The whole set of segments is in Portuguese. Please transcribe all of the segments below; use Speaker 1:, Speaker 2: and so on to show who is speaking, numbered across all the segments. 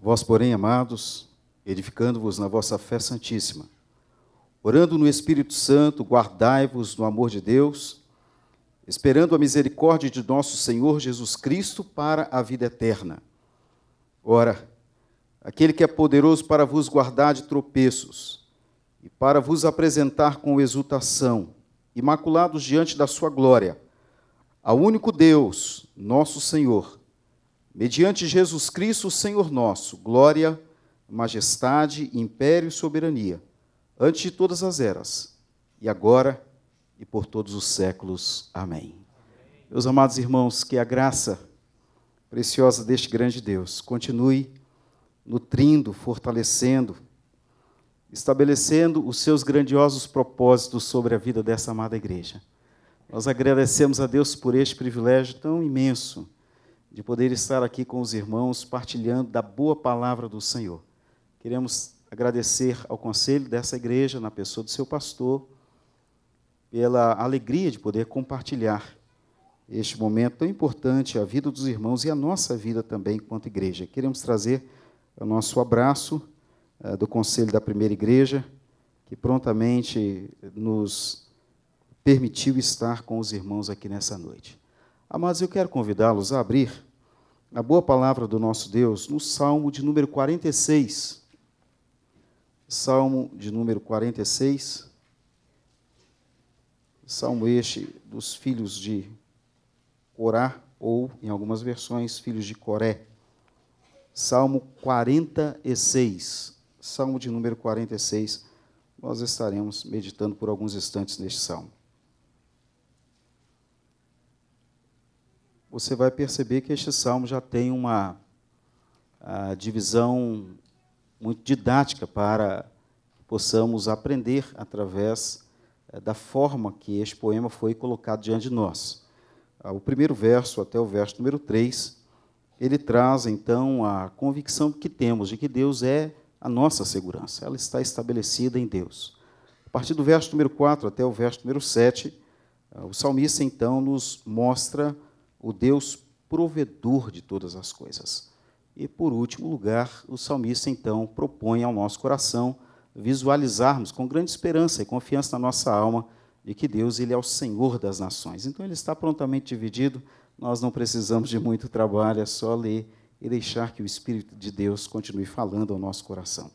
Speaker 1: Vós, porém, amados, edificando-vos na vossa fé santíssima, orando no Espírito Santo, guardai-vos no amor de Deus, esperando a misericórdia de nosso Senhor Jesus Cristo para a vida eterna. Ora, aquele que é poderoso para vos guardar de tropeços e para vos apresentar com exultação, imaculados diante da sua glória, ao único Deus, nosso Senhor, Mediante Jesus Cristo, Senhor nosso, glória, majestade, império e soberania, antes de todas as eras, e agora e por todos os séculos. Amém. Amém. Meus amados irmãos, que a graça preciosa deste grande Deus continue nutrindo, fortalecendo, estabelecendo os seus grandiosos propósitos sobre a vida dessa amada igreja. Nós agradecemos a Deus por este privilégio tão imenso de poder estar aqui com os irmãos partilhando da boa palavra do Senhor. Queremos agradecer ao conselho dessa igreja, na pessoa do seu pastor, pela alegria de poder compartilhar este momento tão importante, a vida dos irmãos e a nossa vida também enquanto igreja. Queremos trazer o nosso abraço uh, do Conselho da Primeira Igreja, que prontamente nos permitiu estar com os irmãos aqui nessa noite. Amados, eu quero convidá-los a abrir na boa palavra do nosso Deus, no Salmo de número 46. Salmo de número 46. Salmo este dos filhos de Corá, ou, em algumas versões, filhos de Coré. Salmo 46. Salmo de número 46. Nós estaremos meditando por alguns instantes neste salmo. você vai perceber que este salmo já tem uma divisão muito didática para que possamos aprender através eh, da forma que este poema foi colocado diante de nós. Ah, o primeiro verso até o verso número 3, ele traz então a convicção que temos de que Deus é a nossa segurança, ela está estabelecida em Deus. A partir do verso número 4 até o verso número 7, ah, o salmista então nos mostra o Deus provedor de todas as coisas. E, por último lugar, o salmista então propõe ao nosso coração visualizarmos com grande esperança e confiança na nossa alma de que Deus ele é o Senhor das nações. Então, ele está prontamente dividido, nós não precisamos de muito trabalho, é só ler e deixar que o Espírito de Deus continue falando ao nosso coração.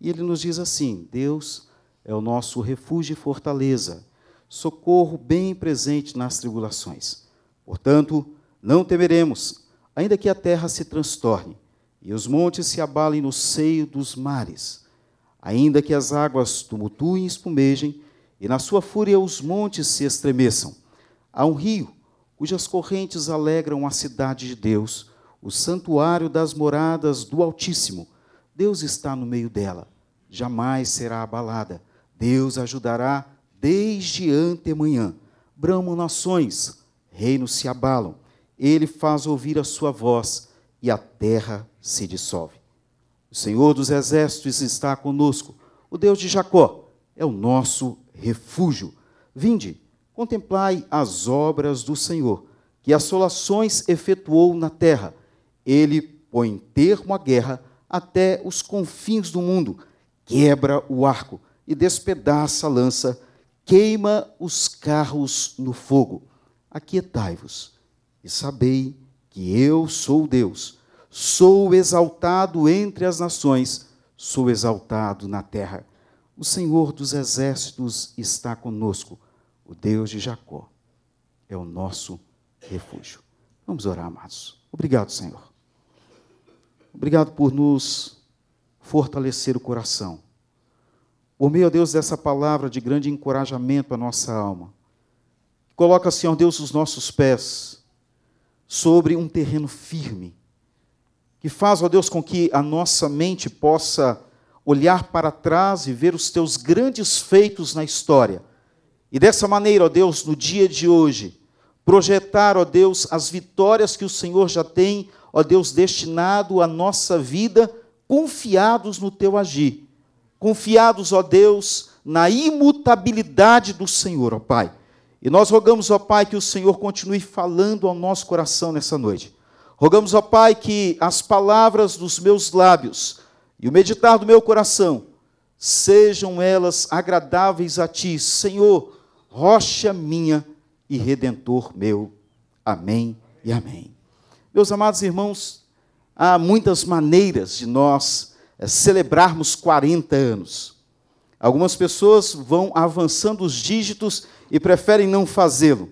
Speaker 1: E ele nos diz assim: Deus é o nosso refúgio e fortaleza, socorro bem presente nas tribulações. Portanto, não temeremos, ainda que a terra se transtorne e os montes se abalem no seio dos mares, ainda que as águas tumultuem e espumejem, e na sua fúria os montes se estremeçam. Há um rio cujas correntes alegram a cidade de Deus, o santuário das moradas do Altíssimo. Deus está no meio dela, jamais será abalada. Deus ajudará desde antemanhã. Bramam nações, reinos se abalam. Ele faz ouvir a sua voz e a terra se dissolve. O Senhor dos exércitos está conosco. O Deus de Jacó é o nosso refúgio. Vinde, contemplai as obras do Senhor, que assolações efetuou na terra. Ele põe termo à guerra até os confins do mundo, quebra o arco e despedaça a lança, queima os carros no fogo aquietai-vos e sabei que eu sou Deus, sou exaltado entre as nações, sou exaltado na terra. O Senhor dos exércitos está conosco, o Deus de Jacó é o nosso refúgio. Vamos orar, amados. Obrigado, Senhor. Obrigado por nos fortalecer o coração. Por meio, Deus, dessa palavra de grande encorajamento à nossa alma Coloca, Senhor Deus, os nossos pés sobre um terreno firme, que faz, ó Deus, com que a nossa mente possa olhar para trás e ver os teus grandes feitos na história. E dessa maneira, ó Deus, no dia de hoje, projetar, ó Deus, as vitórias que o Senhor já tem, ó Deus, destinado à nossa vida, confiados no teu agir. Confiados, ó Deus, na imutabilidade do Senhor, ó Pai. E nós rogamos, ao Pai, que o Senhor continue falando ao nosso coração nessa noite. Rogamos, ao Pai, que as palavras dos meus lábios e o meditar do meu coração sejam elas agradáveis a Ti, Senhor, rocha minha e redentor meu. Amém e amém. Meus amados irmãos, há muitas maneiras de nós eh, celebrarmos 40 anos. Algumas pessoas vão avançando os dígitos e preferem não fazê-lo.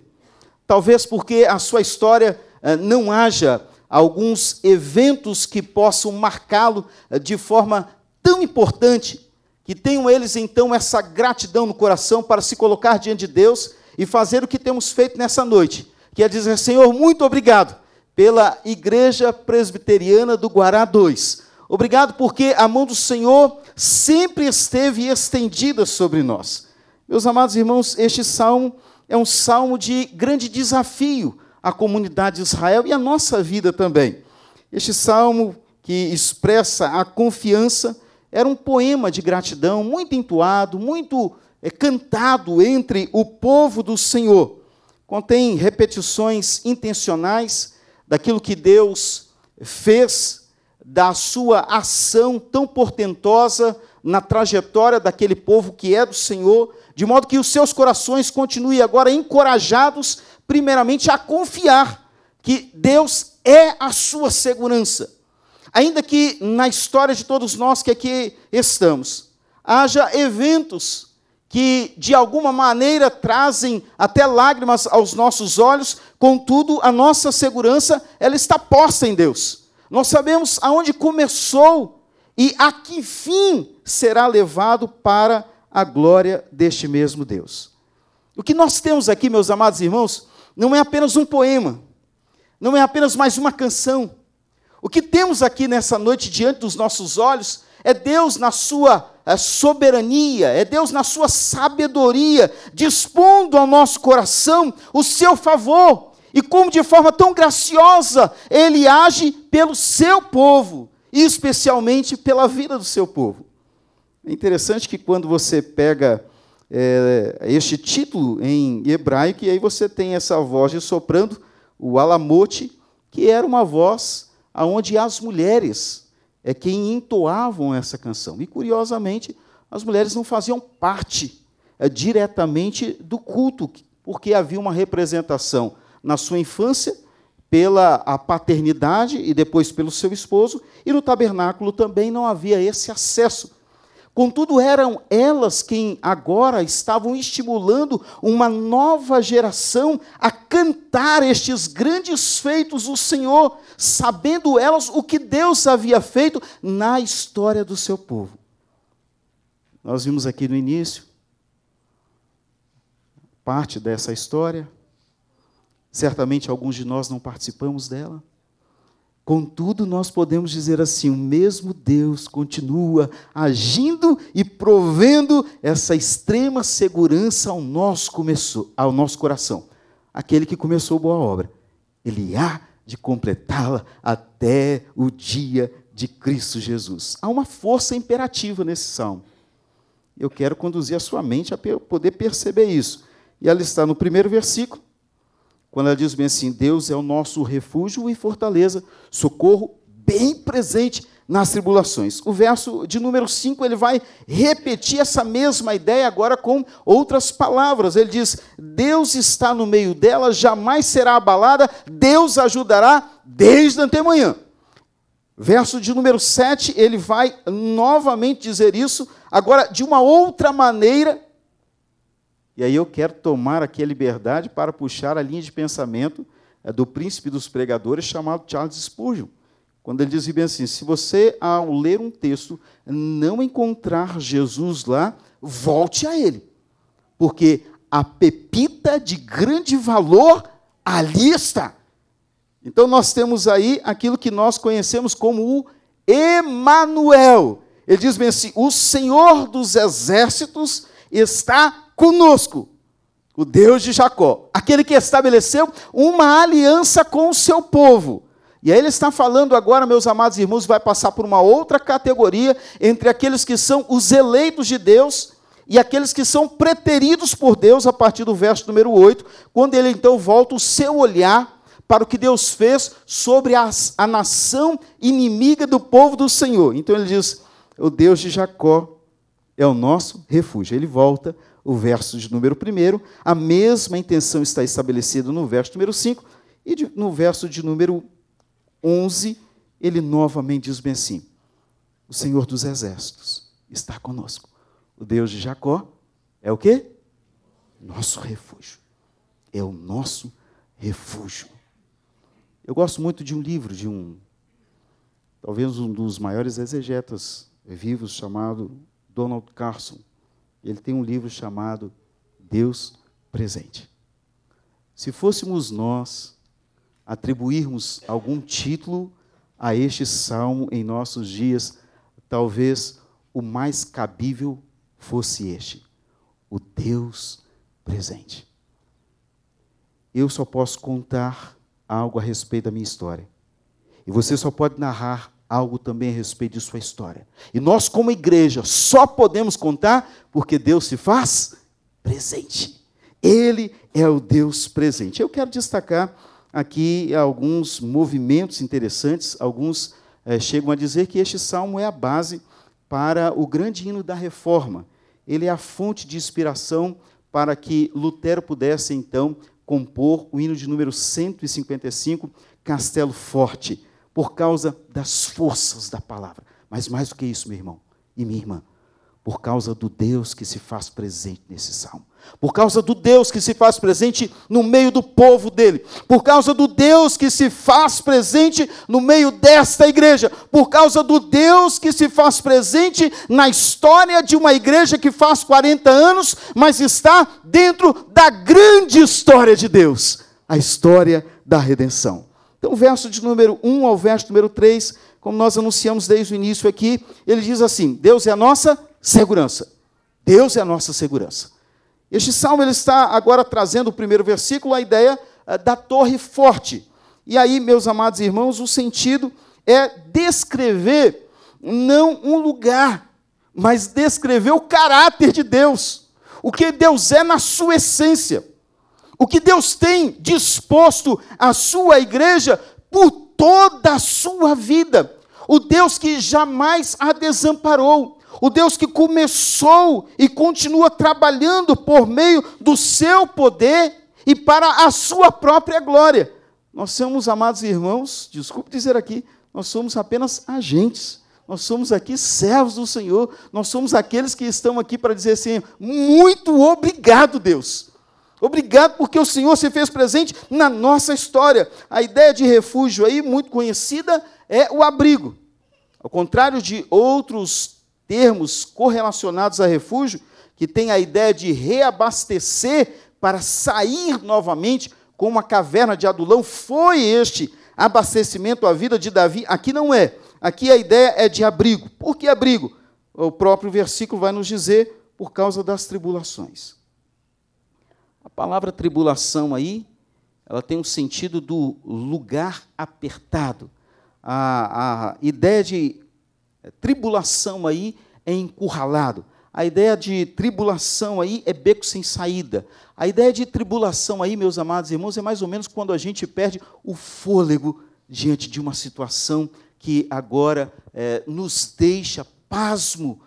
Speaker 1: Talvez porque a sua história eh, não haja alguns eventos que possam marcá-lo eh, de forma tão importante que tenham eles então essa gratidão no coração para se colocar diante de Deus e fazer o que temos feito nessa noite, que é dizer: Senhor, muito obrigado pela Igreja Presbiteriana do Guará 2 Obrigado porque a mão do Senhor sempre esteve estendida sobre nós. Meus amados irmãos, este salmo é um salmo de grande desafio à comunidade de Israel e à nossa vida também. Este salmo que expressa a confiança era um poema de gratidão muito entoado, muito é, cantado entre o povo do Senhor. Contém repetições intencionais daquilo que Deus fez da sua ação tão portentosa na trajetória daquele povo que é do Senhor, de modo que os seus corações continuem agora encorajados, primeiramente, a confiar que Deus é a sua segurança. Ainda que na história de todos nós que aqui estamos, haja eventos que de alguma maneira trazem até lágrimas aos nossos olhos, contudo, a nossa segurança ela está posta em Deus. Nós sabemos aonde começou e a que fim será levado para a glória deste mesmo Deus. O que nós temos aqui, meus amados irmãos, não é apenas um poema, não é apenas mais uma canção. O que temos aqui nessa noite diante dos nossos olhos é Deus na sua eh, soberania, é Deus na sua sabedoria, dispondo ao nosso coração o seu favor, e como de forma tão graciosa ele age pelo seu povo, e especialmente pela vida do seu povo. É interessante que quando você pega é, este título em hebraico, e aí você tem essa voz de soprando, o alamote, que era uma voz aonde as mulheres é quem entoavam essa canção. E curiosamente, as mulheres não faziam parte é, diretamente do culto, porque havia uma representação na sua infância, pela a paternidade e depois pelo seu esposo, e no tabernáculo também não havia esse acesso. Contudo, eram elas quem agora estavam estimulando uma nova geração a cantar estes grandes feitos do Senhor, sabendo elas o que Deus havia feito na história do seu povo. Nós vimos aqui no início parte dessa história, Certamente alguns de nós não participamos dela. Contudo, nós podemos dizer assim: o mesmo Deus continua agindo e provendo essa extrema segurança ao nosso, começo, ao nosso coração. Aquele que começou boa obra, ele há de completá-la até o dia de Cristo Jesus. Há uma força imperativa nesse salmo. Eu quero conduzir a sua mente a poder perceber isso. E ela está no primeiro versículo, quando ela diz bem assim: Deus é o nosso refúgio e fortaleza, socorro bem presente nas tribulações. O verso de número 5, ele vai repetir essa mesma ideia agora com outras palavras. Ele diz: Deus está no meio dela, jamais será abalada, Deus ajudará desde antemanhã. Verso de número 7, ele vai novamente dizer isso, agora de uma outra maneira, e aí eu quero tomar aqui a liberdade para puxar a linha de pensamento eh, do príncipe dos pregadores chamado Charles Spurgeon, quando ele diz bem assim: se você, ao ler um texto, não encontrar Jesus lá, volte a ele, porque a pepita de grande valor ali está. Então nós temos aí aquilo que nós conhecemos como o Emanuel. Ele diz bem assim: o Senhor dos exércitos está conosco, o Deus de Jacó, aquele que estabeleceu uma aliança com o seu povo. E aí ele está falando agora, meus amados irmãos, vai passar por uma outra categoria entre aqueles que são os eleitos de Deus e aqueles que são preteridos por Deus, a partir do verso número 8, quando ele então volta o seu olhar para o que Deus fez sobre a, a nação inimiga do povo do Senhor. Então ele diz: O Deus de Jacó é o nosso refúgio. Ele volta o verso de número 1, a mesma intenção está estabelecida no verso número 5, e de, no verso de número 11, ele novamente diz bem assim: O Senhor dos Exércitos está conosco. O Deus de Jacó é o quê? Nosso refúgio. É o nosso refúgio. Eu gosto muito de um livro de um, talvez um dos maiores exegetas vivos, chamado Donald Carson. Ele tem um livro chamado Deus Presente. Se fôssemos nós atribuirmos algum título a este salmo em nossos dias, talvez o mais cabível fosse este: o Deus presente. Eu só posso contar algo a respeito da minha história. E você só pode narrar algo também a respeito de sua história. E nós, como igreja, só podemos contar porque Deus se faz presente. Ele é o Deus presente. Eu quero destacar aqui alguns movimentos interessantes, alguns é, chegam a dizer que este salmo é a base para o grande hino da reforma. Ele é a fonte de inspiração para que Lutero pudesse, então, compor o hino de número 155, Castelo Forte por causa das forças da palavra. Mas mais do que isso, meu irmão e minha irmã, por causa do Deus que se faz presente nesse salmo, por causa do Deus que se faz presente no meio do povo dele, por causa do Deus que se faz presente no meio desta igreja, por causa do Deus que se faz presente na história de uma igreja que faz 40 anos, mas está dentro da grande história de Deus a história da redenção. Então, verso de número 1 ao verso número 3, como nós anunciamos desde o início aqui, ele diz assim: Deus é a nossa segurança. Deus é a nossa segurança. Este salmo ele está agora trazendo o primeiro versículo, a ideia eh, da torre forte. E aí, meus amados irmãos, o sentido é descrever não um lugar, mas descrever o caráter de Deus, o que Deus é na sua essência o que Deus tem disposto à sua igreja por toda a sua vida. O Deus que jamais a desamparou. O Deus que começou e continua trabalhando por meio do seu poder e para a sua própria glória. Nós somos, amados irmãos, desculpe dizer aqui, nós somos apenas agentes. Nós somos aqui servos do Senhor. Nós somos aqueles que estão aqui para dizer assim: muito obrigado, Deus. Obrigado porque o Senhor se fez presente na nossa história. A ideia de refúgio aí, muito conhecida, é o abrigo. Ao contrário de outros termos correlacionados a refúgio, que tem a ideia de reabastecer para sair novamente, como a caverna de Adulão, foi este abastecimento à vida de Davi. Aqui não é. Aqui a ideia é de abrigo. Por que abrigo? O próprio versículo vai nos dizer por causa das tribulações. A palavra tribulação aí, ela tem um sentido do lugar apertado. A, a ideia de é, tribulação aí é encurralado. A ideia de tribulação aí é beco sem saída. A ideia de tribulação aí, meus amados irmãos, é mais ou menos quando a gente perde o fôlego diante de uma situação que agora é, nos deixa pasmo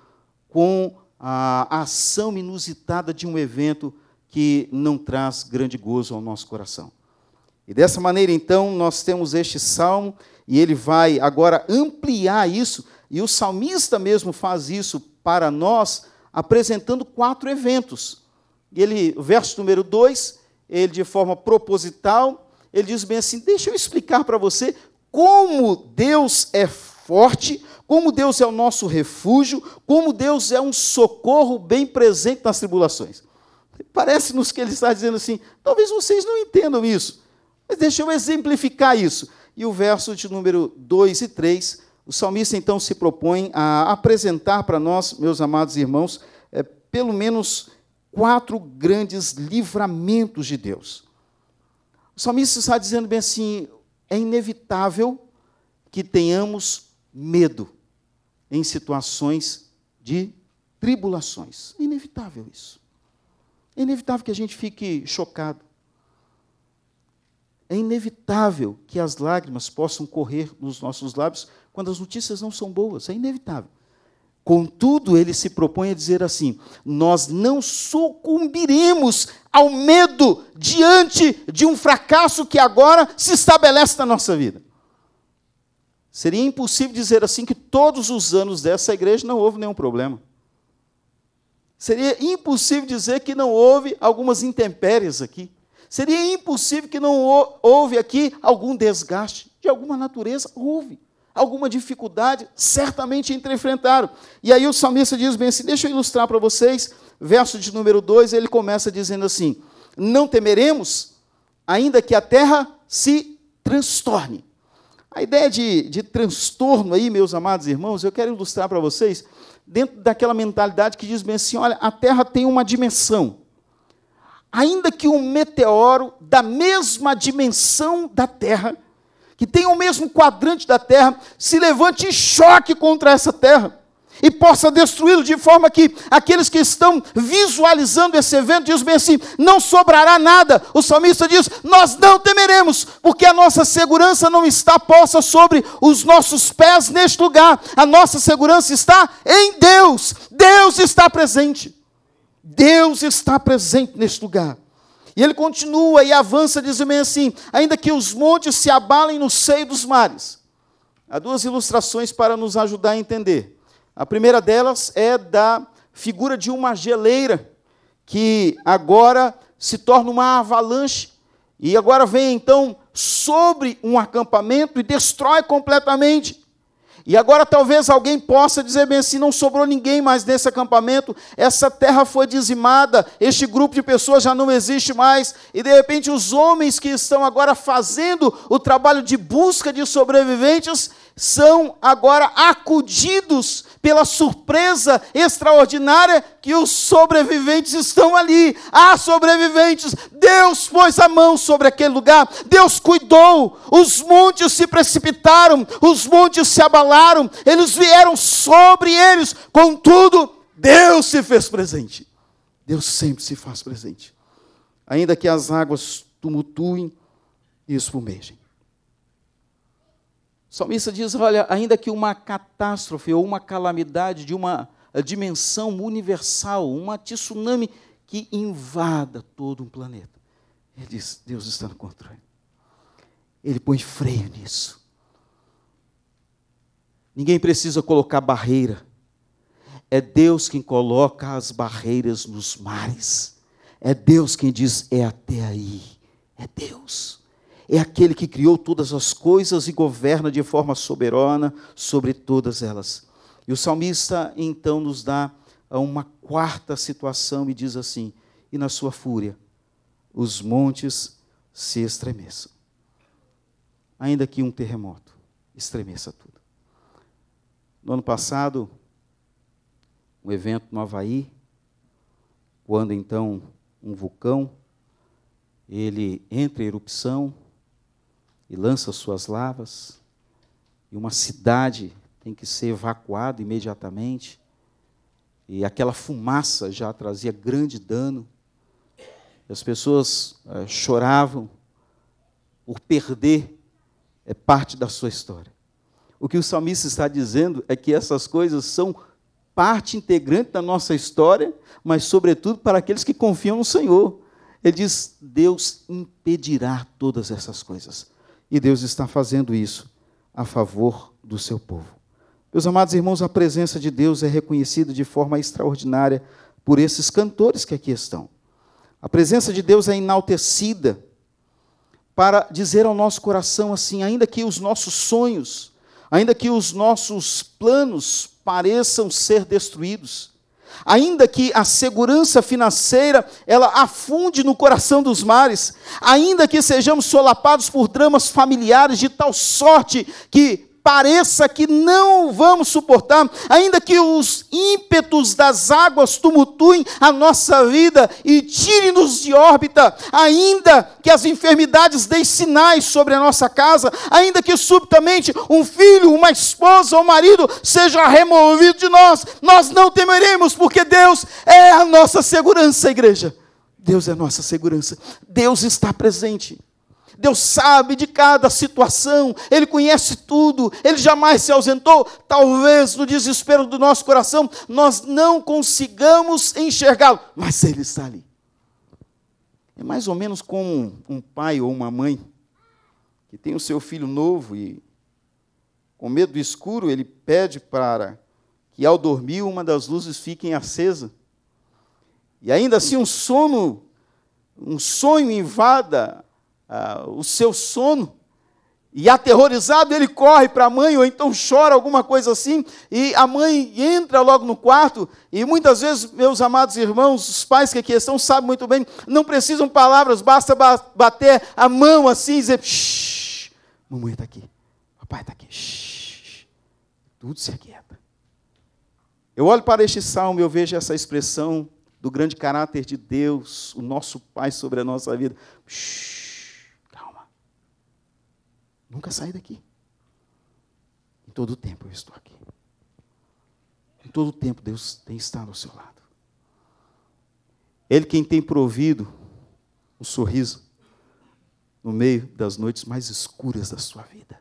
Speaker 1: com a ação inusitada de um evento que não traz grande gozo ao nosso coração. E dessa maneira, então, nós temos este salmo e ele vai agora ampliar isso, e o salmista mesmo faz isso para nós, apresentando quatro eventos. ele, verso número 2, ele de forma proposital, ele diz bem assim: "Deixa eu explicar para você como Deus é forte, como Deus é o nosso refúgio, como Deus é um socorro bem presente nas tribulações. Parece-nos que ele está dizendo assim: talvez vocês não entendam isso, mas deixa eu exemplificar isso. E o verso de número 2 e 3, o salmista então se propõe a apresentar para nós, meus amados irmãos, é, pelo menos quatro grandes livramentos de Deus. O salmista está dizendo bem assim: é inevitável que tenhamos medo em situações de tribulações. É inevitável isso. É inevitável que a gente fique chocado. É inevitável que as lágrimas possam correr nos nossos lábios quando as notícias não são boas. É inevitável. Contudo, ele se propõe a dizer assim: nós não sucumbiremos ao medo diante de um fracasso que agora se estabelece na nossa vida. Seria impossível dizer assim que todos os anos dessa igreja não houve nenhum problema. Seria impossível dizer que não houve algumas intempéries aqui. Seria impossível que não houve aqui algum desgaste de alguma natureza. Houve. Alguma dificuldade, certamente enfrentaram. E aí o salmista diz bem assim: deixa eu ilustrar para vocês, verso de número 2, ele começa dizendo assim: Não temeremos, ainda que a terra se transtorne. A ideia de, de transtorno aí, meus amados irmãos, eu quero ilustrar para vocês, dentro daquela mentalidade que diz bem assim: olha, a Terra tem uma dimensão. Ainda que um meteoro da mesma dimensão da Terra, que tem o mesmo quadrante da Terra, se levante em choque contra essa Terra e possa destruí-lo de forma que aqueles que estão visualizando esse evento dizem bem assim: não sobrará nada. O salmista diz: nós não temeremos, porque a nossa segurança não está posta sobre os nossos pés neste lugar. A nossa segurança está em Deus. Deus está presente. Deus está presente neste lugar. E ele continua e avança, dizendo bem assim: ainda que os montes se abalem no seio dos mares. Há duas ilustrações para nos ajudar a entender a primeira delas é da figura de uma geleira, que agora se torna uma avalanche, e agora vem então sobre um acampamento e destrói completamente. E agora talvez alguém possa dizer bem assim: não sobrou ninguém mais nesse acampamento, essa terra foi dizimada, este grupo de pessoas já não existe mais, e de repente os homens que estão agora fazendo o trabalho de busca de sobreviventes são agora acudidos pela surpresa extraordinária que os sobreviventes estão ali. Há sobreviventes. Deus pôs a mão sobre aquele lugar. Deus cuidou. Os montes se precipitaram, os montes se abalaram, eles vieram sobre eles. Contudo, Deus se fez presente. Deus sempre se faz presente. Ainda que as águas tumultuem e espumejem. O salmista diz: olha, ainda que uma catástrofe ou uma calamidade de uma eh, dimensão universal, uma tsunami que invada todo um planeta, ele diz: Deus está no controle. Ele põe freio nisso. Ninguém precisa colocar barreira. É Deus quem coloca as barreiras nos mares. É Deus quem diz: é até aí. É Deus é aquele que criou todas as coisas e governa de forma soberana sobre todas elas. E o salmista então nos dá ah, uma quarta situação e diz assim: E na sua fúria, os montes se estremeçam. Ainda que um terremoto estremeça tudo. No ano passado, um evento no Havaí, quando então um vulcão ele entra em erupção e lança suas lavas, e uma cidade tem que ser evacuada imediatamente, e aquela fumaça já trazia grande dano, as pessoas é, choravam por perder é parte da sua história. O que o salmista está dizendo é que essas coisas são parte integrante da nossa história, mas sobretudo para aqueles que confiam no Senhor. Ele diz: Deus impedirá todas essas coisas. E Deus está fazendo isso a favor do seu povo. Meus amados irmãos, a presença de Deus é reconhecida de forma extraordinária por esses cantores que aqui estão. A presença de Deus é enaltecida para dizer ao nosso coração assim: ainda que os nossos sonhos, ainda que os nossos planos pareçam ser destruídos, ainda que a segurança financeira ela afunde no coração dos mares, ainda que sejamos solapados por dramas familiares de tal sorte que pareça que não vamos suportar, ainda que os ímpetos das águas tumultuem a nossa vida e tirem-nos de órbita, ainda que as enfermidades deem sinais sobre a nossa casa, ainda que subitamente um filho, uma esposa ou um marido seja removido de nós, nós não temeremos, porque Deus é a nossa segurança, igreja. Deus é a nossa segurança. Deus está presente. Deus sabe de cada situação, Ele conhece tudo, Ele jamais se ausentou. Talvez no desespero do nosso coração nós não consigamos enxergá-lo, mas Ele está ali. É mais ou menos como um pai ou uma mãe que tem o seu filho novo e, com medo do escuro, ele pede para que, ao dormir, uma das luzes fique acesa. E ainda assim, um sono, um sonho invada ah, o seu sono. E aterrorizado, ele corre para a mãe, ou então chora, alguma coisa assim, e a mãe entra logo no quarto. E muitas vezes, meus amados irmãos, os pais que aqui estão sabem muito bem, não precisam palavras, basta bater a mão assim e dizer: Shh, mamãe está aqui, papai está aqui, shh, tudo se aquieta. Eu olho para este salmo e eu vejo essa expressão do grande caráter de Deus, o nosso Pai sobre a nossa vida. shh Nunca saí daqui. Em todo o tempo eu estou aqui. Em todo o tempo Deus tem estado ao seu lado. Ele quem tem provido um sorriso no meio das noites mais escuras da sua vida.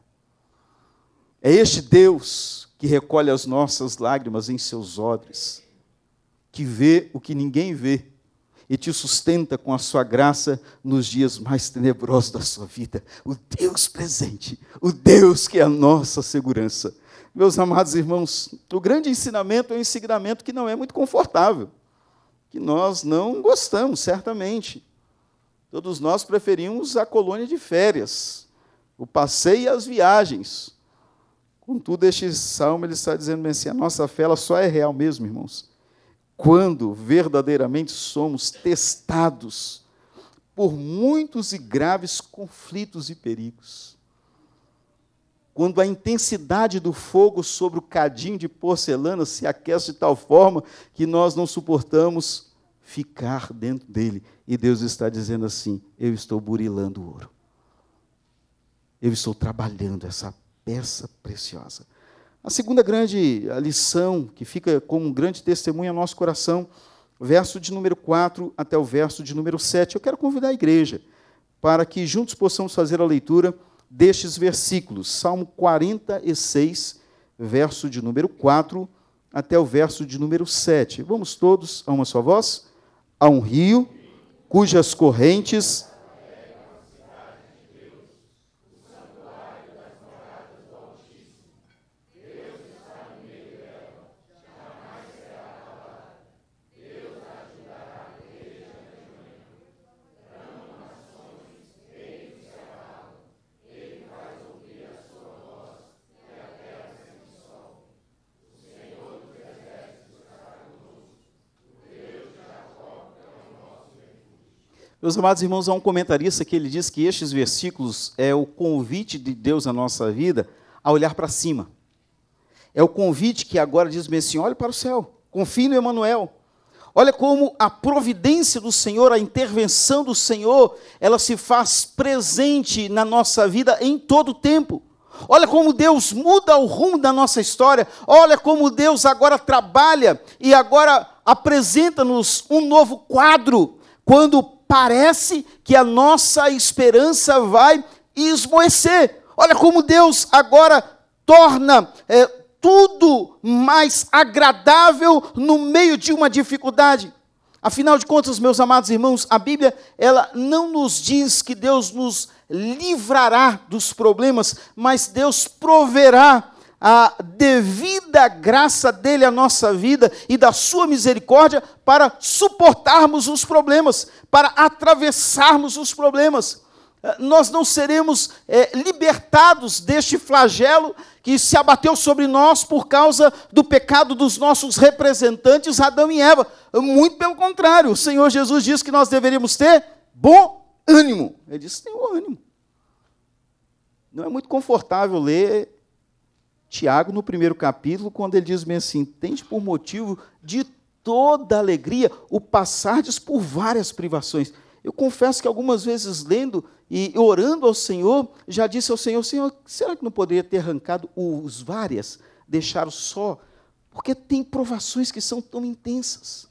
Speaker 1: É este Deus que recolhe as nossas lágrimas em seus odres, que vê o que ninguém vê e te sustenta com a sua graça nos dias mais tenebrosos da sua vida. O Deus presente, o Deus que é a nossa segurança. Meus amados irmãos, o grande ensinamento é um ensinamento que não é muito confortável, que nós não gostamos, certamente. Todos nós preferimos a colônia de férias, o passeio e as viagens. Contudo, este salmo ele está dizendo assim: a nossa fé ela só é real mesmo, irmãos quando verdadeiramente somos testados por muitos e graves conflitos e perigos. Quando a intensidade do fogo sobre o cadinho de porcelana se aquece de tal forma que nós não suportamos ficar dentro dele. E Deus está dizendo assim: Eu estou burilando o ouro. Eu estou trabalhando essa peça preciosa. A segunda grande lição que fica como um grande testemunho ao é nosso coração, verso de número 4 até o verso de número 7. Eu quero convidar a igreja para que juntos possamos fazer a leitura destes versículos. Salmo 46, verso de número 4 até o verso de número 7. Vamos todos a uma só voz? A um rio cujas correntes Meus amados irmãos, há um comentarista que ele diz que estes versículos é o convite de Deus à nossa vida a olhar para cima. É o convite que agora diz assim: olhe para o céu, confie no Emanuel. Olha como a providência do Senhor, a intervenção do Senhor, ela se faz presente na nossa vida em todo o tempo. Olha como Deus muda o rumo da nossa história. Olha como Deus agora trabalha e agora apresenta-nos um novo quadro. Quando parece que a nossa esperança vai esmoecer. Olha como Deus agora torna é, tudo mais agradável no meio de uma dificuldade. Afinal de contas, meus amados irmãos, a Bíblia ela não nos diz que Deus nos livrará dos problemas, mas Deus proverá a devida graça dele à nossa vida e da sua misericórdia para suportarmos os problemas, para atravessarmos os problemas. Eh, nós não seremos é, libertados deste flagelo que se abateu sobre nós por causa do pecado dos nossos representantes Adão e Eva. Muito pelo contrário, o Senhor Jesus diz que nós deveríamos ter bom ânimo. Ele disse: bom ânimo. Não é muito confortável ler Tiago, no primeiro capítulo, quando ele diz bem assim: Tente por motivo de toda alegria o passardes por várias privações. Eu confesso que algumas vezes, lendo e orando ao Senhor, já disse ao Senhor: Senhor, será que não poderia ter arrancado os várias, deixar só? Porque tem provações que são tão intensas.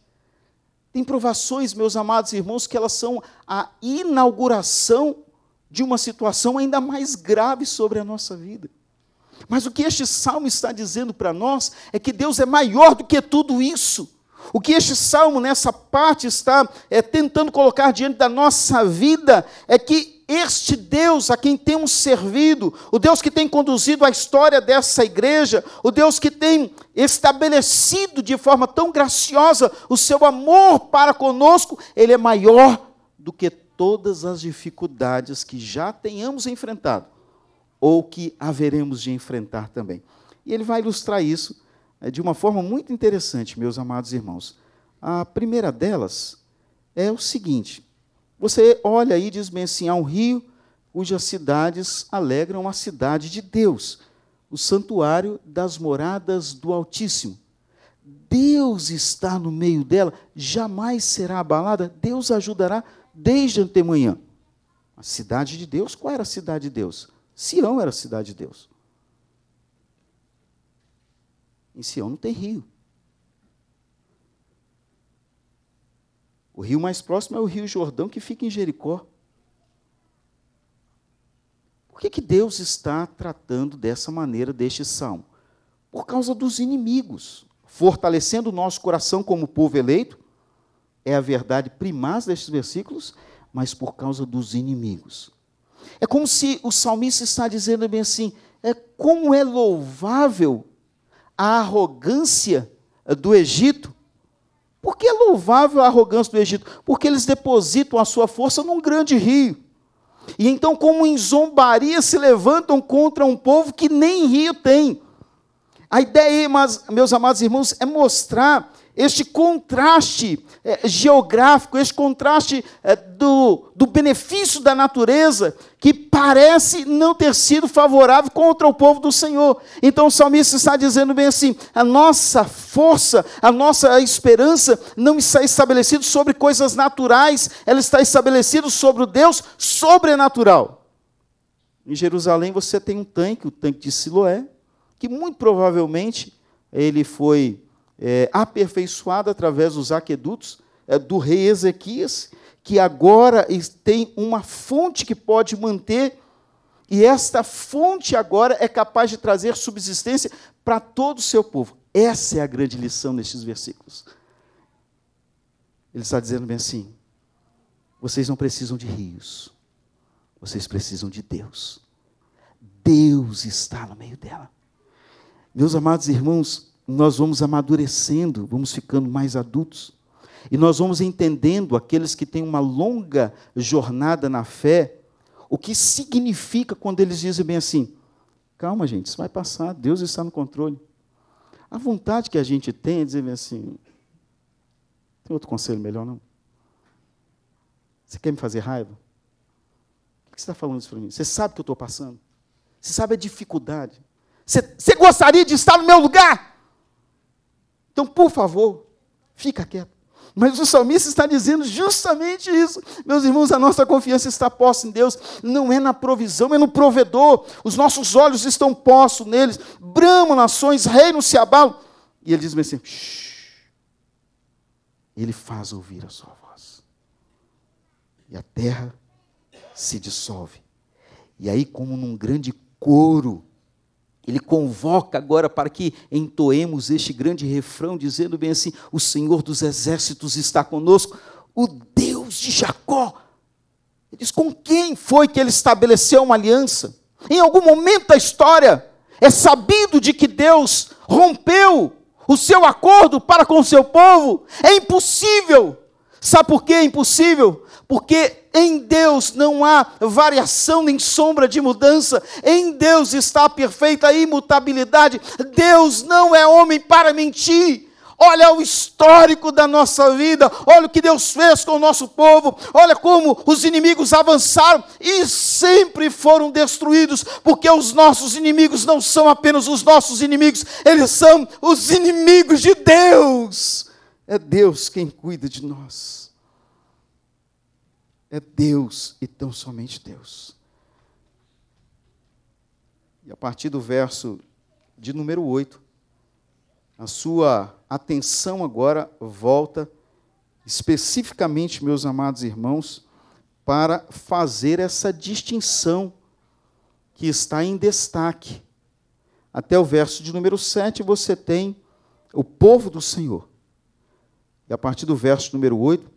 Speaker 1: Tem provações, meus amados irmãos, que elas são a inauguração de uma situação ainda mais grave sobre a nossa vida. Mas o que este salmo está dizendo para nós é que Deus é maior do que tudo isso. O que este salmo, nessa parte, está é, tentando colocar diante da nossa vida é que este Deus a quem temos servido, o Deus que tem conduzido a história dessa igreja, o Deus que tem estabelecido de forma tão graciosa o seu amor para conosco, ele é maior do que todas as dificuldades que já tenhamos enfrentado ou que haveremos de enfrentar também. E ele vai ilustrar isso eh, de uma forma muito interessante, meus amados irmãos. A primeira delas é o seguinte: você olha aí e diz bem assim, há um rio cujas cidades alegram a cidade de Deus, o santuário das moradas do Altíssimo. Deus está no meio dela, jamais será abalada, Deus ajudará desde antemanhã. A cidade de Deus, qual era a cidade de Deus? Sião era a cidade de Deus. Em Sião não tem rio. O rio mais próximo é o Rio Jordão, que fica em Jericó. Por que, que Deus está tratando dessa maneira deste salmo? Por causa dos inimigos. Fortalecendo o nosso coração como povo eleito, é a verdade primaz destes versículos, mas por causa dos inimigos. É como se o salmista está dizendo bem assim: é como é louvável a arrogância do Egito. Por que é louvável a arrogância do Egito? Porque eles depositam a sua força num grande rio. E então, como em zombaria, se levantam contra um povo que nem rio tem. A ideia, meus amados irmãos, é mostrar este contraste eh, geográfico, este contraste eh, do, do benefício da natureza, que parece não ter sido favorável contra o povo do Senhor. Então o salmista está dizendo bem assim: a nossa força, a nossa esperança não está estabelecida sobre coisas naturais, ela está estabelecida sobre o Deus sobrenatural. Em Jerusalém você tem um tanque, o tanque de Siloé, que muito provavelmente ele foi é, aperfeiçoada através dos aquedutos é, do rei Ezequias, que agora tem uma fonte que pode manter, e esta fonte agora é capaz de trazer subsistência para todo o seu povo. Essa é a grande lição nestes versículos. Ele está dizendo bem assim: vocês não precisam de rios, vocês precisam de Deus. Deus está no meio dela. Meus amados irmãos, nós vamos amadurecendo, vamos ficando mais adultos. E nós vamos entendendo, aqueles que têm uma longa jornada na fé, o que significa quando eles dizem bem assim: calma, gente, isso vai passar, Deus está no controle. A vontade que a gente tem é dizer bem assim: tem outro conselho melhor, não? Você quer me fazer raiva? Por que você está falando isso para mim? Você sabe o que eu estou passando? Você sabe a dificuldade? Você, você gostaria de estar no meu lugar? Então, por favor, fica quieto. Mas o salmista está dizendo justamente isso. Meus irmãos, a nossa confiança está posta em Deus, não é na provisão, é no provedor. Os nossos olhos estão postos neles. Bramam nações, reinos se abalam. E ele diz assim: Shh. Ele faz ouvir a sua voz. E a terra se dissolve. E aí, como num grande coro, ele convoca agora para que entoemos este grande refrão, dizendo bem assim: O Senhor dos exércitos está conosco, o Deus de Jacó. Ele diz: Com quem foi que ele estabeleceu uma aliança? Em algum momento da história, é sabido de que Deus rompeu o seu acordo para com o seu povo. É impossível. Sabe por que é impossível? porque em Deus não há variação nem sombra de mudança, em Deus está a perfeita imutabilidade. Deus não é homem para mentir. Olha o histórico da nossa vida, olha o que Deus fez com o nosso povo, olha como os inimigos avançaram e sempre foram destruídos, porque os nossos inimigos não são apenas os nossos inimigos, eles são os inimigos de Deus. É Deus quem cuida de nós é Deus e tão somente Deus. E a partir do verso de número 8, a sua atenção agora volta especificamente, meus amados irmãos, para fazer essa distinção que está em destaque. Até o verso de número 7, você tem o povo do Senhor. E a partir do verso número 8,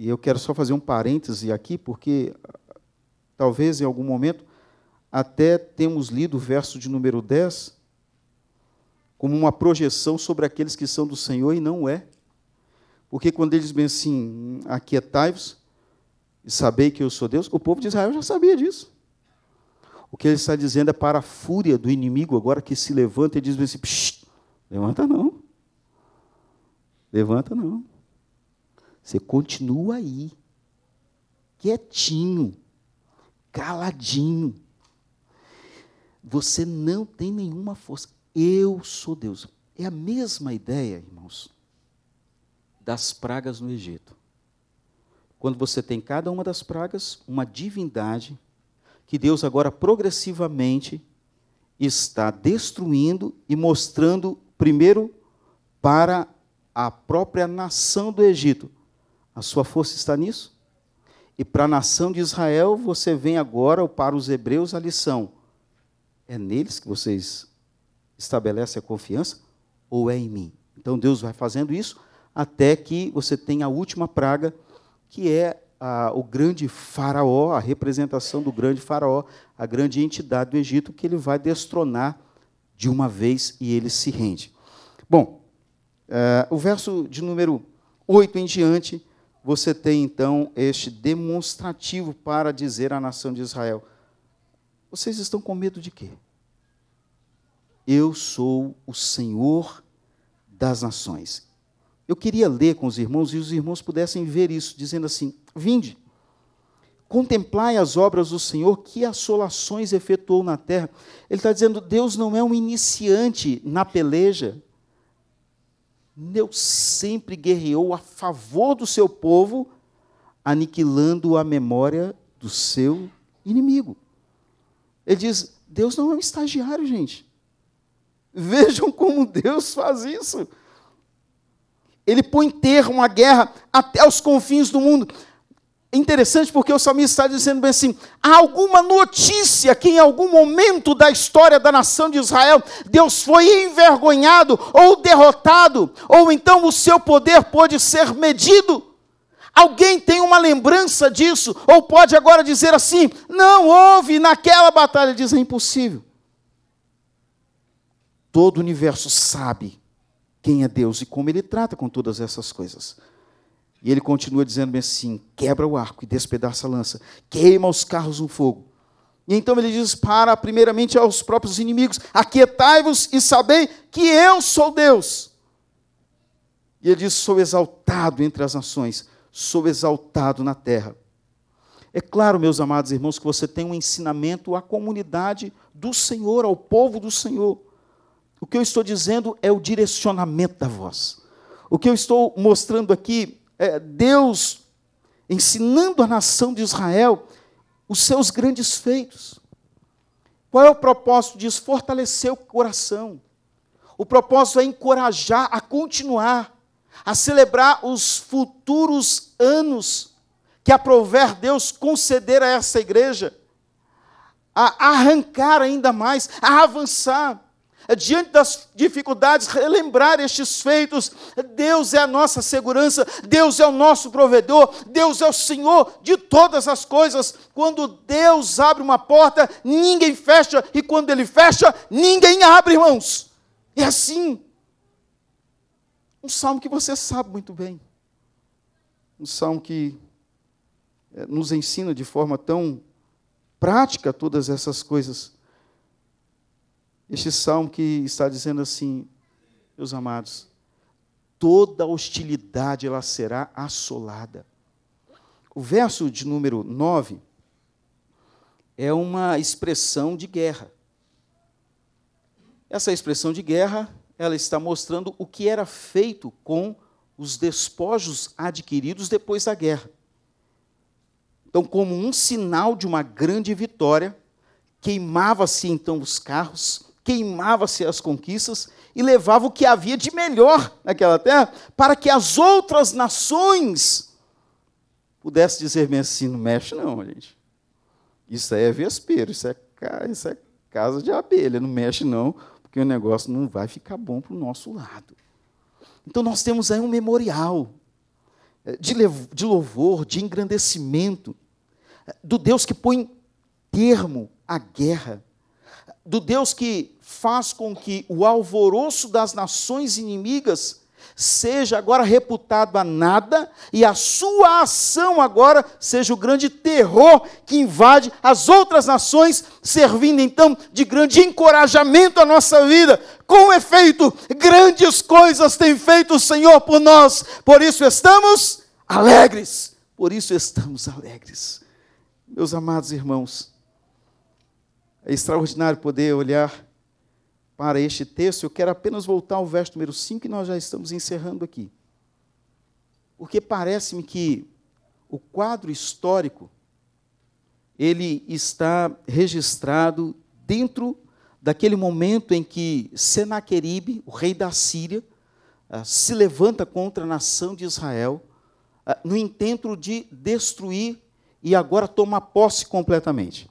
Speaker 1: e eu quero só fazer um parêntese aqui, porque talvez em algum momento até temos lido o verso de número 10 como uma projeção sobre aqueles que são do Senhor e não é. Porque quando eles dizem assim, aquietai-vos e sabei que eu sou Deus, o povo de Israel já sabia disso. O que ele está dizendo é para a fúria do inimigo agora que se levanta e diz assim, levanta não. Levanta não. Você continua aí, quietinho, caladinho. Você não tem nenhuma força. Eu sou Deus. É a mesma ideia, irmãos, das pragas no Egito. Quando você tem cada uma das pragas, uma divindade, que Deus agora progressivamente está destruindo e mostrando, primeiro, para a própria nação do Egito a sua força está nisso? E para a nação de Israel, você vem agora, ou para os hebreus, a lição. É neles que vocês estabelecem a confiança? Ou é em mim? Então Deus vai fazendo isso até que você tenha a última praga, que é a, o grande faraó, a representação do grande faraó, a grande entidade do Egito, que ele vai destronar de uma vez e ele se rende. Bom, eh, o verso de número 8 em diante você tem então este demonstrativo para dizer à nação de Israel: vocês estão com medo de quê? Eu sou o Senhor das nações. Eu queria ler com os irmãos e os irmãos pudessem ver isso, dizendo assim: Vinde, contemplai as obras do Senhor, que assolações efetuou na terra. Ele está dizendo: Deus não é um iniciante na peleja, Deus sempre guerreou a favor do seu povo, aniquilando a memória do seu inimigo. Ele diz: Deus não é um estagiário, gente. Vejam como Deus faz isso. Ele põe termo à guerra até os confins do mundo. É interessante porque o salmista está dizendo bem assim: há alguma notícia que em algum momento da história da nação de Israel Deus foi envergonhado ou derrotado, ou então o seu poder pôde ser medido? Alguém tem uma lembrança disso? Ou pode agora dizer assim: não houve naquela batalha? Diz: é impossível. Todo o universo sabe quem é Deus e como ele trata com todas essas coisas. E ele continua dizendo assim: quebra o arco e despedaça a lança, queima os carros no fogo. E então ele diz para, primeiramente, aos próprios inimigos: Aquietai-vos e sabei que eu sou Deus. E ele diz: Sou exaltado entre as nações, sou exaltado na terra. É claro, meus amados irmãos, que você tem um ensinamento à comunidade do Senhor, ao povo do Senhor. O que eu estou dizendo é o direcionamento da voz. O que eu estou mostrando aqui é, Deus ensinando a nação de Israel os seus grandes feitos. Qual é o propósito disso? Fortalecer o coração. O propósito é encorajar a continuar, a celebrar os futuros anos que aprover Deus conceder a essa igreja, a arrancar ainda mais, a avançar. É diante das dificuldades, relembrar estes feitos. Deus é a nossa segurança, Deus é o nosso provedor, Deus é o Senhor de todas as coisas. Quando Deus abre uma porta, ninguém fecha, e quando Ele fecha, ninguém abre, irmãos. É assim. Um salmo que você sabe muito bem. Um salmo que eh, nos ensina de forma tão prática todas essas coisas. Este salmo que está dizendo assim, meus amados, toda hostilidade ela será assolada. O verso de número 9 é uma expressão de guerra. Essa expressão de guerra, ela está mostrando o que era feito com os despojos adquiridos depois da guerra. Então, como um sinal de uma grande vitória, queimava-se então os carros, queimava-se as conquistas e levava o que havia de melhor naquela terra, para que as outras nações pudessem dizer bem assim: não mexe, não, gente. Isso aí é vespeiro, isso é, isso é casa de abelha, não mexe, não, porque o negócio não vai ficar bom para o nosso lado. Então nós temos aí um memorial eh, de louvor, de engrandecimento, eh, do Deus que põe termo à guerra, do Deus que faz com que o alvoroço das nações inimigas seja agora reputado a nada e a sua ação agora seja o grande terror que invade as outras nações, servindo então de grande encorajamento à nossa vida. Com efeito, grandes coisas tem feito o Senhor por nós, por isso estamos alegres. Por isso estamos alegres. Meus amados irmãos, é extraordinário poder olhar para este texto, eu quero apenas voltar ao verso número 5 e nós já estamos encerrando aqui. Porque parece-me que o quadro histórico ele está registrado dentro daquele momento em que Senaqueribe, o rei da Síria, ah, se levanta contra a nação de Israel ah, no intento de destruir e agora tomar posse completamente.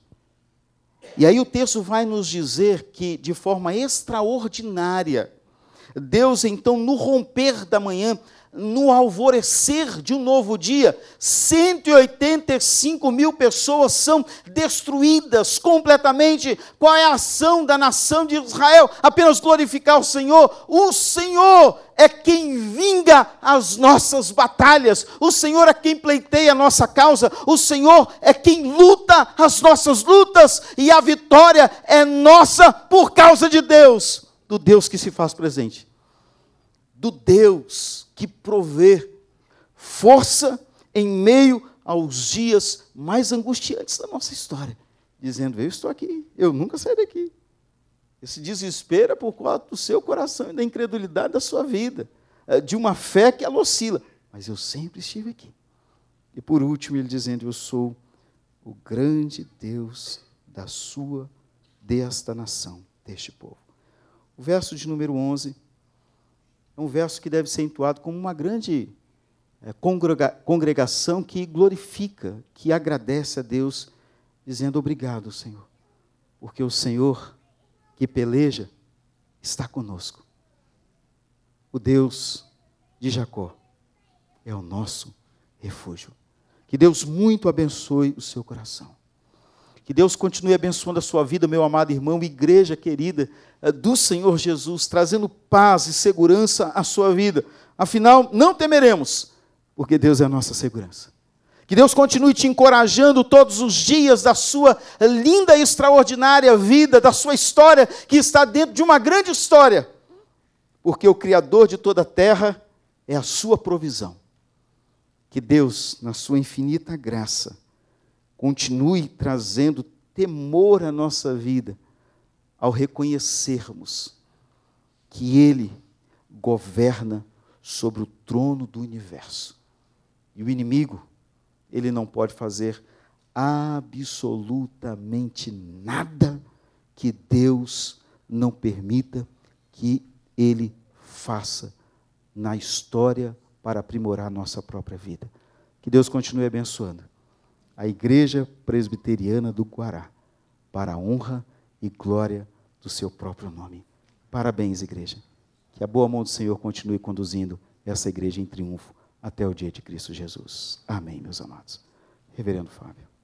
Speaker 1: E aí o texto vai nos dizer que, de forma extraordinária, Deus, então, no romper da manhã, no alvorecer de um novo dia, 185 mil pessoas são destruídas completamente. Qual é a ação da nação de Israel? Apenas glorificar o Senhor. O Senhor é quem vinga as nossas batalhas, o Senhor é quem pleiteia a nossa causa, o Senhor é quem luta as nossas lutas, e a vitória é nossa por causa de Deus, do Deus que se faz presente, do Deus que provê força em meio aos dias mais angustiantes da nossa história, dizendo: Eu estou aqui, eu nunca saio daqui. Esse desespero é por causa do seu coração e da incredulidade da sua vida, eh, de uma fé que ela oscila. Mas eu sempre estive aqui. E por último, ele dizendo: Eu sou o grande Deus da sua, desta nação, deste povo. O verso de número 11 é um verso que deve ser entoado como uma grande é, congrega congregação que glorifica, que agradece a Deus, dizendo obrigado, Senhor, porque o Senhor que peleja está conosco. O Deus de Jacó é o nosso refúgio. Que Deus muito abençoe o seu coração. Que Deus continue abençoando a sua vida, meu amado irmão, igreja querida eh, do Senhor Jesus, trazendo paz e segurança à sua vida. Afinal, não temeremos, porque Deus é a nossa segurança. Que Deus continue te encorajando todos os dias da sua linda e extraordinária vida, da sua história, que está dentro de uma grande história. Porque o Criador de toda a terra é a sua provisão. Que Deus, na sua infinita graça, continue trazendo temor à nossa vida ao reconhecermos que Ele governa sobre o trono do universo. E o inimigo, ele não pode fazer absolutamente nada que Deus não permita que ele faça na história para aprimorar nossa própria vida. Que Deus continue abençoando a Igreja Presbiteriana do Guará, para a honra e glória do seu próprio nome. Parabéns, igreja. Que a boa mão do Senhor continue conduzindo essa igreja em triunfo até o dia de Cristo Jesus. Amém, meus amados. Reverendo Fábio.